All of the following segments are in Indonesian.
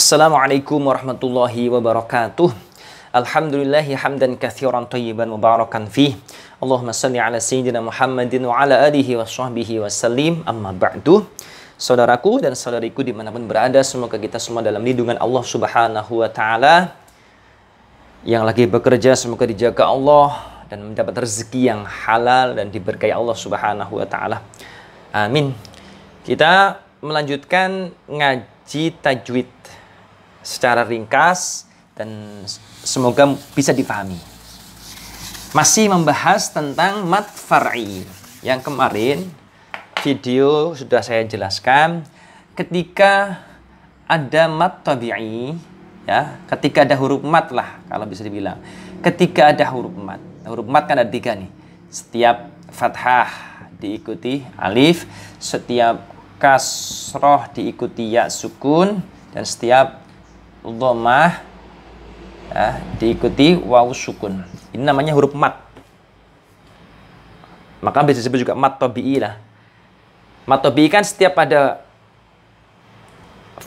Assalamualaikum warahmatullahi wabarakatuh. Alhamdulillahi hamdan kathiran tayyiban mubarakan fi. Allahumma salli ala sayyidina Muhammadin wa ala alihi wa sahbihi wa sallim. Amma ba'du. Saudaraku dan saudariku dimanapun berada, semoga kita semua dalam lindungan Allah subhanahu wa ta'ala. Yang lagi bekerja, semoga dijaga Allah dan mendapat rezeki yang halal dan diberkahi Allah subhanahu wa ta'ala. Amin. Kita melanjutkan ngaji tajwid secara ringkas dan semoga bisa dipahami. Masih membahas tentang mat far'i. Yang kemarin video sudah saya jelaskan ketika ada mat tabi'i ya, ketika ada huruf mat lah kalau bisa dibilang. Ketika ada huruf mat. Huruf mat kan ada tiga nih. Setiap fathah diikuti alif, setiap kasroh diikuti ya sukun dan setiap dhammah ya, diikuti waw sukun. Ini namanya huruf mat. Maka bisa disebut juga mat tabi'i lah. Mat tabi'i kan setiap ada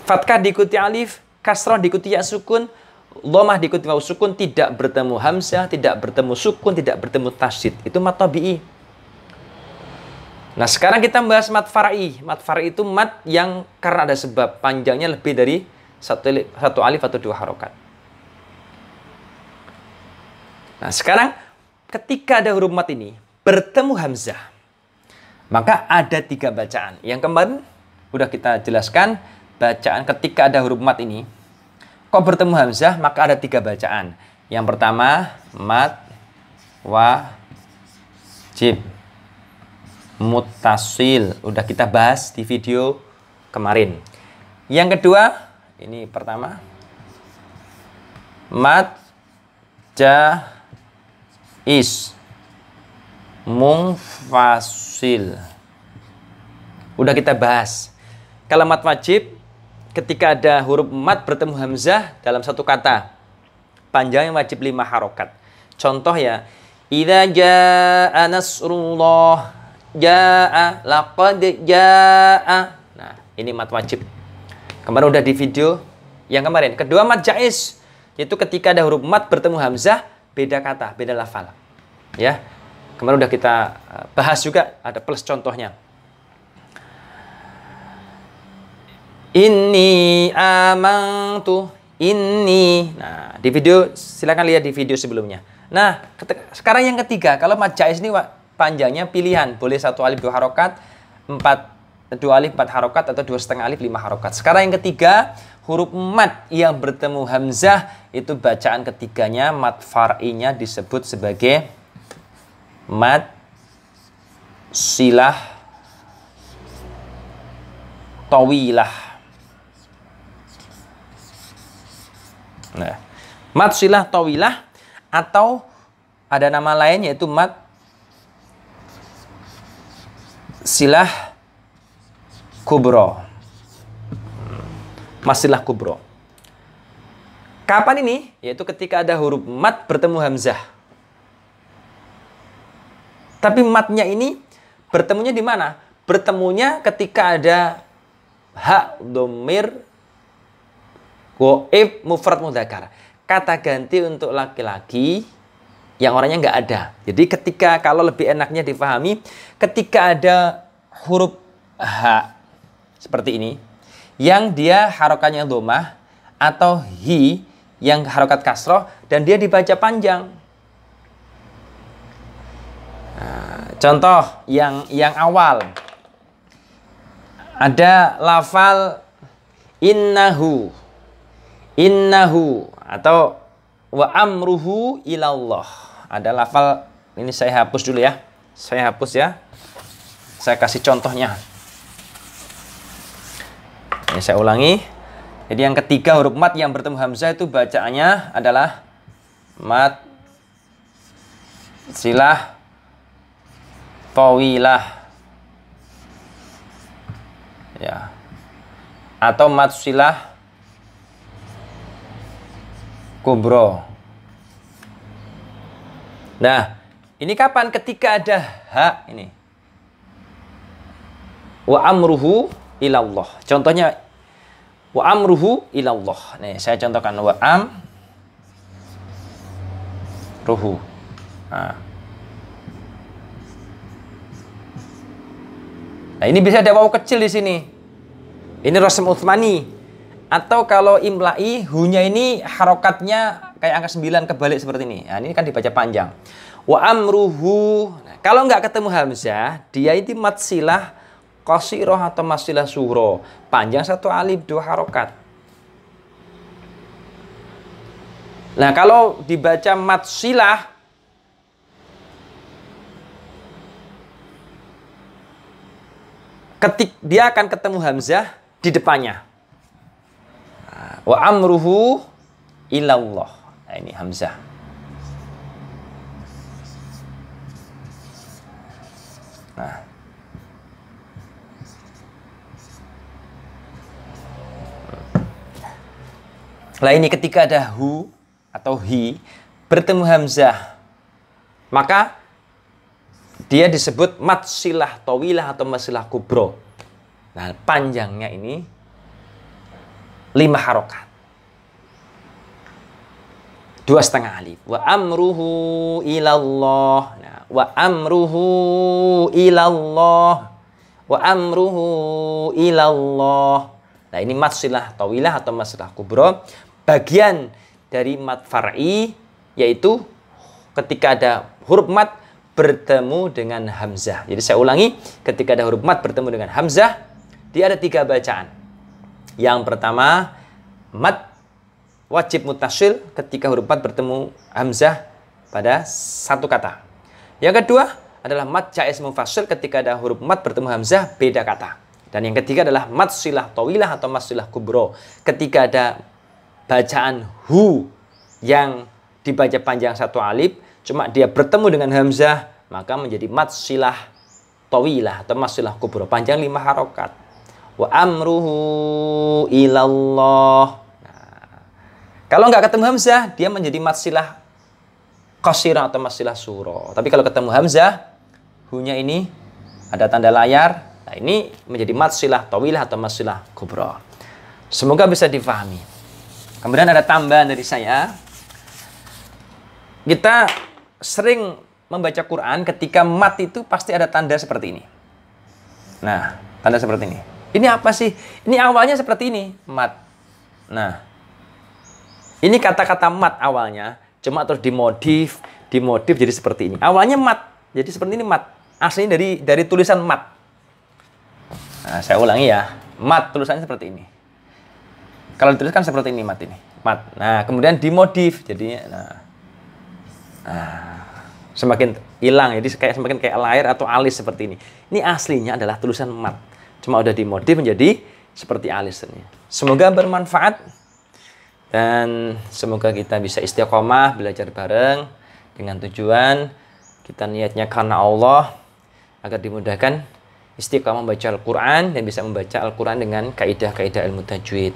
fathah diikuti alif, kasroh diikuti ya sukun, lomah diikuti waw sukun, tidak bertemu hamzah, tidak bertemu sukun, tidak bertemu tasydid. Itu mat tabi'i. Nah, sekarang kita membahas mat far'i. Mat far'i itu mat yang karena ada sebab panjangnya lebih dari satu, satu alif atau dua harokat. Nah, sekarang ketika ada huruf mat ini bertemu hamzah, maka ada tiga bacaan. Yang kemarin udah kita jelaskan, bacaan ketika ada huruf mat ini, kok bertemu hamzah, maka ada tiga bacaan. Yang pertama, mat, wajib, mutasil. Udah kita bahas di video kemarin. Yang kedua, ini pertama. Mat is mungfasil. Udah kita bahas. Kalau mat wajib ketika ada huruf mat bertemu hamzah dalam satu kata. Panjangnya wajib lima harokat. Contoh ya, Idza jaa nasrullah jaa laqad jaa. Nah, ini mat wajib. Kemarin udah di video yang kemarin. Kedua mat jais yaitu ketika ada huruf mat bertemu hamzah beda kata, beda lafal. Ya. Kemarin udah kita eh, bahas juga ada plus contohnya. Ini amang amantu ini. Nah, di video silakan lihat di video sebelumnya. Nah, sekarang yang ketiga, kalau jais ini panjangnya pilihan, boleh satu alif dua harokat, empat dua alif empat harokat atau dua setengah alif lima harokat. Sekarang yang ketiga, huruf mat yang bertemu hamzah itu bacaan ketiganya mat far'inya disebut sebagai mat silah towilah. Nah, mat silah towilah atau ada nama lain yaitu mat silah kubro. Masilah kubro. Kapan ini? Yaitu ketika ada huruf mat bertemu hamzah. Tapi matnya ini bertemunya di mana? Bertemunya ketika ada ha domir goib mufrad mudakar. Kata ganti untuk laki-laki yang orangnya nggak ada. Jadi ketika kalau lebih enaknya difahami, ketika ada huruf Ha seperti ini yang dia harokatnya domah atau hi yang harokat kasroh dan dia dibaca panjang. Nah, contoh yang yang awal ada lafal innahu innahu atau wa amruhu ilallah ada lafal ini saya hapus dulu ya saya hapus ya saya kasih contohnya ini saya ulangi. Jadi yang ketiga huruf mat yang bertemu hamzah itu bacaannya adalah mat silah tawilah. Ya. Atau mat silah kubro. Nah, ini kapan ketika ada hak ini? Wa amruhu ilallah. Contohnya wa amruhu ilallah. Nih, saya contohkan wa am ruhu. Nah. nah, ini bisa ada waw kecil di sini. Ini rasm Utsmani. Atau kalau imla'i, hunya ini harokatnya kayak angka 9 kebalik seperti ini. Nah, ini kan dibaca panjang. Wa amruhu. Nah, kalau nggak ketemu hamzah, dia itu matsilah Qasiroh atau masilah suro. Panjang satu alif, dua harokat. Nah, kalau dibaca matsilah, ketik dia akan ketemu hamzah di depannya. Wa amruhu ilallah. Nah, ini hamzah. Lah ini ketika ada hu atau hi bertemu hamzah, maka dia disebut matsilah towilah atau masilah kubro. Nah, panjangnya ini lima harokat. Dua setengah alif. Wa amruhu ilallah. Nah, wa amruhu ilallah. Wa amruhu ilallah. Nah, ini matsilah tawilah atau masilah kubro bagian dari mat far'i yaitu ketika ada huruf mat bertemu dengan hamzah. Jadi saya ulangi, ketika ada huruf mat bertemu dengan hamzah, dia ada tiga bacaan. Yang pertama, mat wajib mutasil ketika huruf mat bertemu hamzah pada satu kata. Yang kedua adalah mat jais mufasil ketika ada huruf mat bertemu hamzah beda kata. Dan yang ketiga adalah mat silah towilah atau mat silah kubro ketika ada bacaan hu yang dibaca panjang satu alif cuma dia bertemu dengan hamzah maka menjadi matsilah silah tawilah atau mat kubro panjang lima harokat wa amruhu ilallah nah, kalau nggak ketemu hamzah dia menjadi mat silah atau mat silah suro tapi kalau ketemu hamzah hunya ini ada tanda layar nah ini menjadi mat towilah atau mat kubro semoga bisa difahami Kemudian ada tambahan dari saya. Kita sering membaca Quran ketika mat itu pasti ada tanda seperti ini. Nah, tanda seperti ini. Ini apa sih? Ini awalnya seperti ini, mat. Nah, ini kata-kata mat awalnya, cuma terus dimodif, dimodif jadi seperti ini. Awalnya mat, jadi seperti ini mat. Aslinya dari dari tulisan mat. Nah, saya ulangi ya. Mat tulisannya seperti ini. Kalau dituliskan seperti ini mat ini. Mat. Nah, kemudian dimodif jadinya nah. Nah, semakin hilang jadi kayak semakin kayak lahir atau alis seperti ini. Ini aslinya adalah tulisan mat. Cuma udah dimodif menjadi seperti alis ini. Semoga bermanfaat dan semoga kita bisa istiqomah belajar bareng dengan tujuan kita niatnya karena Allah agar dimudahkan istiqomah membaca Al-Quran dan bisa membaca Al-Quran dengan kaidah-kaidah ilmu tajwid.